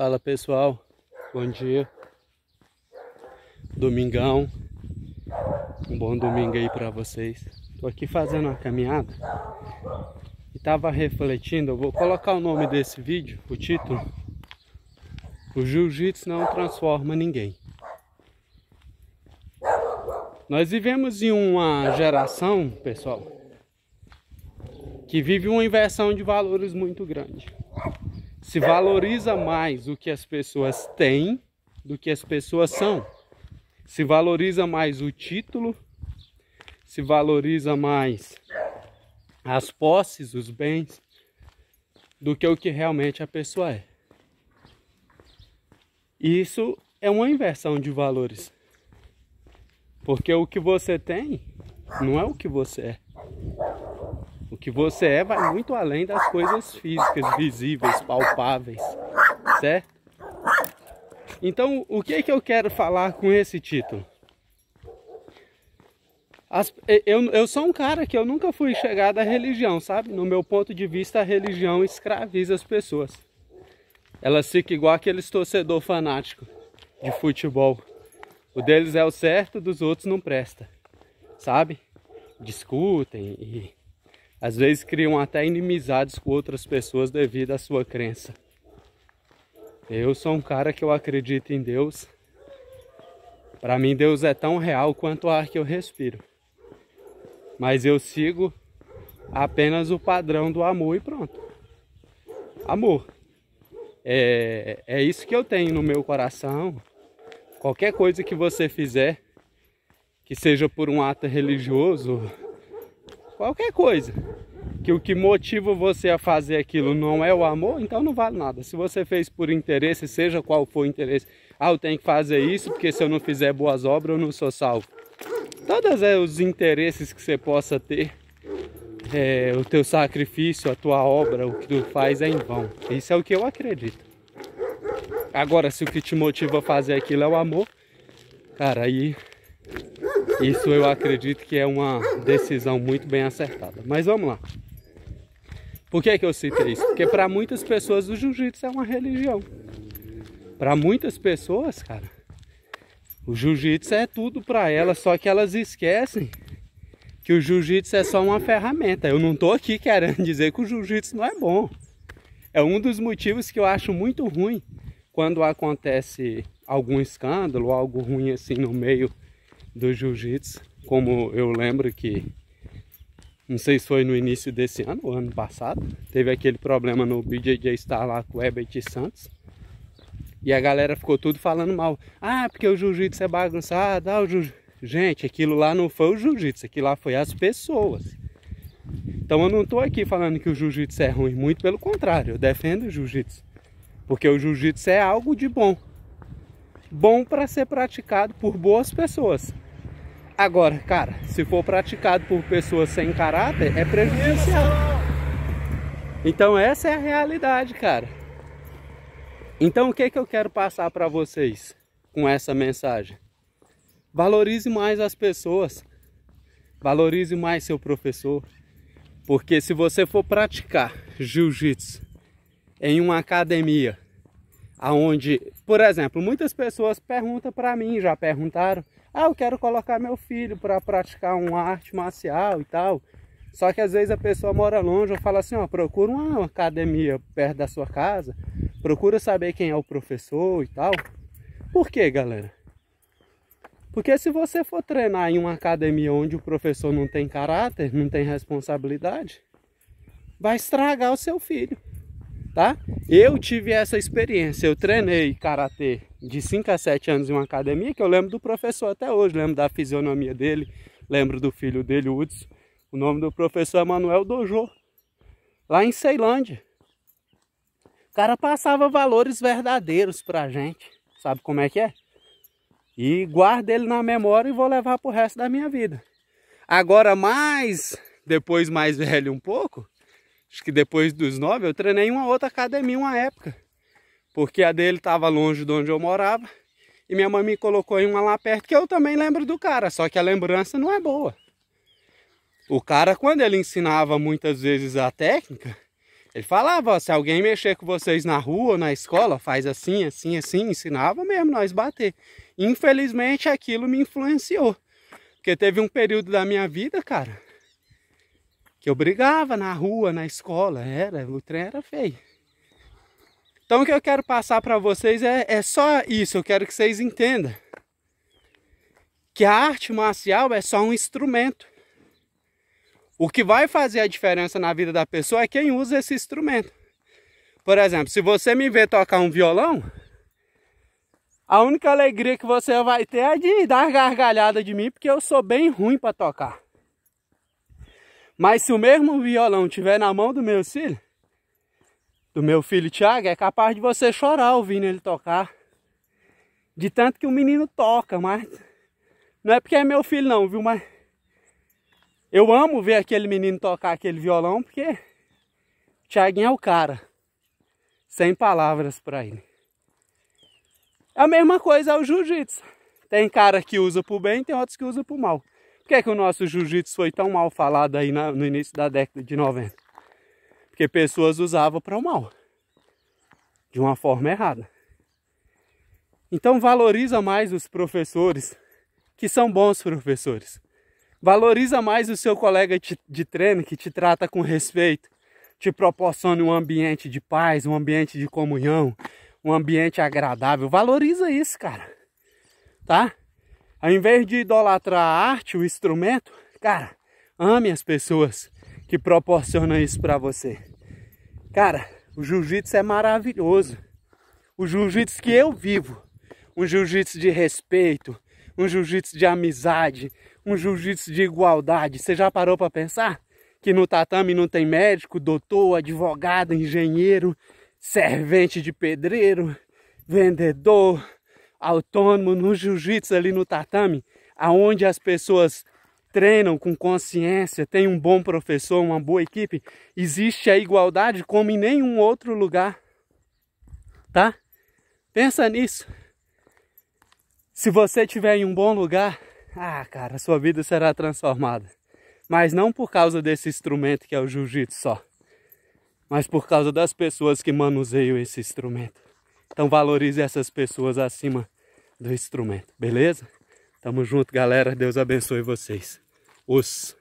Fala pessoal, bom dia. Domingão. Um bom domingo aí para vocês. Tô aqui fazendo uma caminhada e tava refletindo, eu vou colocar o nome desse vídeo, o título. O jiu-jitsu não transforma ninguém. Nós vivemos em uma geração, pessoal, que vive uma inversão de valores muito grande se valoriza mais o que as pessoas têm do que as pessoas são. Se valoriza mais o título, se valoriza mais as posses, os bens, do que o que realmente a pessoa é. Isso é uma inversão de valores. Porque o que você tem não é o que você é. O que você é vai muito além das coisas físicas, visíveis, palpáveis, certo? Então, o que é que eu quero falar com esse título? As, eu, eu sou um cara que eu nunca fui chegado à religião, sabe? No meu ponto de vista, a religião escraviza as pessoas. Elas ficam igual aqueles torcedor fanático de futebol. O deles é o certo, dos outros não presta, sabe? Discutem e às vezes criam até inimizades com outras pessoas devido à sua crença. Eu sou um cara que eu acredito em Deus. Para mim Deus é tão real quanto o ar que eu respiro. Mas eu sigo apenas o padrão do amor e pronto. Amor. É, é isso que eu tenho no meu coração. Qualquer coisa que você fizer, que seja por um ato religioso, qualquer coisa que o que motiva você a fazer aquilo não é o amor, então não vale nada. Se você fez por interesse, seja qual for o interesse, ah, eu tenho que fazer isso porque se eu não fizer boas obras eu não sou salvo. Todos é os interesses que você possa ter, é, o teu sacrifício, a tua obra, o que tu faz é em vão. Isso é o que eu acredito. Agora, se o que te motiva a fazer aquilo é o amor, cara, aí isso eu acredito que é uma decisão muito bem acertada. Mas vamos lá. Por que, é que eu cito isso? Porque para muitas pessoas o jiu-jitsu é uma religião. Para muitas pessoas, cara, o jiu-jitsu é tudo para elas, só que elas esquecem que o jiu-jitsu é só uma ferramenta. Eu não tô aqui querendo dizer que o jiu-jitsu não é bom. É um dos motivos que eu acho muito ruim quando acontece algum escândalo, algo ruim assim no meio do jiu-jitsu, como eu lembro que não sei se foi no início desse ano ou ano passado. Teve aquele problema no BJJ Star lá com o Herbert Santos. E a galera ficou tudo falando mal. Ah, porque o jiu-jitsu é bagunçado. Ah, o jiu Gente, aquilo lá não foi o jiu-jitsu. Aquilo lá foi as pessoas. Então eu não estou aqui falando que o jiu-jitsu é ruim. Muito pelo contrário. Eu defendo o jiu-jitsu. Porque o jiu-jitsu é algo de bom. Bom para ser praticado por boas pessoas. Agora, cara, se for praticado por pessoas sem caráter, é prejudicial. Então essa é a realidade, cara. Então o que, que eu quero passar para vocês com essa mensagem? Valorize mais as pessoas. Valorize mais seu professor. Porque se você for praticar jiu-jitsu em uma academia, aonde, por exemplo, muitas pessoas perguntam para mim, já perguntaram, ah, eu quero colocar meu filho para praticar uma arte marcial e tal. Só que às vezes a pessoa mora longe Eu fala assim, ó, procura uma academia perto da sua casa, procura saber quem é o professor e tal. Por quê, galera? Porque se você for treinar em uma academia onde o professor não tem caráter, não tem responsabilidade, vai estragar o seu filho tá? Eu tive essa experiência, eu treinei karatê de 5 a 7 anos em uma academia que eu lembro do professor até hoje, lembro da fisionomia dele, lembro do filho dele, Hudson. O nome do professor é Manuel Dojo, lá em Ceilândia. O cara passava valores verdadeiros pra gente, sabe como é que é? E guardo ele na memória e vou levar pro resto da minha vida. Agora mais, depois mais velho um pouco, Acho que depois dos nove eu treinei uma outra academia uma época. Porque a dele estava longe de onde eu morava. E minha mãe me colocou em uma lá perto que eu também lembro do cara. Só que a lembrança não é boa. O cara, quando ele ensinava muitas vezes a técnica, ele falava, se alguém mexer com vocês na rua ou na escola, faz assim, assim, assim, ensinava mesmo nós bater. Infelizmente aquilo me influenciou. Porque teve um período da minha vida, cara, eu brigava na rua, na escola, era, o trem era feio. Então o que eu quero passar para vocês é, é só isso, eu quero que vocês entendam. Que a arte marcial é só um instrumento. O que vai fazer a diferença na vida da pessoa é quem usa esse instrumento. Por exemplo, se você me ver tocar um violão, a única alegria que você vai ter é de dar gargalhada de mim, porque eu sou bem ruim para tocar. Mas se o mesmo violão tiver na mão do meu filho, do meu filho Tiago, é capaz de você chorar ouvindo ele tocar. De tanto que o menino toca, mas não é porque é meu filho não, viu? Mas eu amo ver aquele menino tocar aquele violão porque Tiaguinho é o cara. Sem palavras para ele. É A mesma coisa o jiu-jitsu. Tem cara que usa pro bem, tem outros que usa pro mal. Por que, é que o nosso jiu-jitsu foi tão mal falado aí na, no início da década de 90? Porque pessoas usavam para o mal, de uma forma errada. Então valoriza mais os professores, que são bons professores. Valoriza mais o seu colega de treino que te trata com respeito, te proporciona um ambiente de paz, um ambiente de comunhão, um ambiente agradável. Valoriza isso, cara. Tá? Ao invés de idolatrar a arte, o instrumento, cara, ame as pessoas que proporcionam isso para você. Cara, o jiu-jitsu é maravilhoso. O jiu-jitsu que eu vivo, um jiu-jitsu de respeito, um jiu-jitsu de amizade, um jiu-jitsu de igualdade. Você já parou para pensar que no tatame não tem médico, doutor, advogado, engenheiro, servente de pedreiro, vendedor, autônomo, no jiu-jitsu ali no tatame, aonde as pessoas treinam com consciência, tem um bom professor, uma boa equipe, existe a igualdade como em nenhum outro lugar. Tá? Pensa nisso. Se você estiver em um bom lugar, ah, cara, sua vida será transformada. Mas não por causa desse instrumento que é o jiu-jitsu só, mas por causa das pessoas que manuseiam esse instrumento. Então valorize essas pessoas acima do instrumento, beleza? Tamo junto, galera. Deus abençoe vocês. Os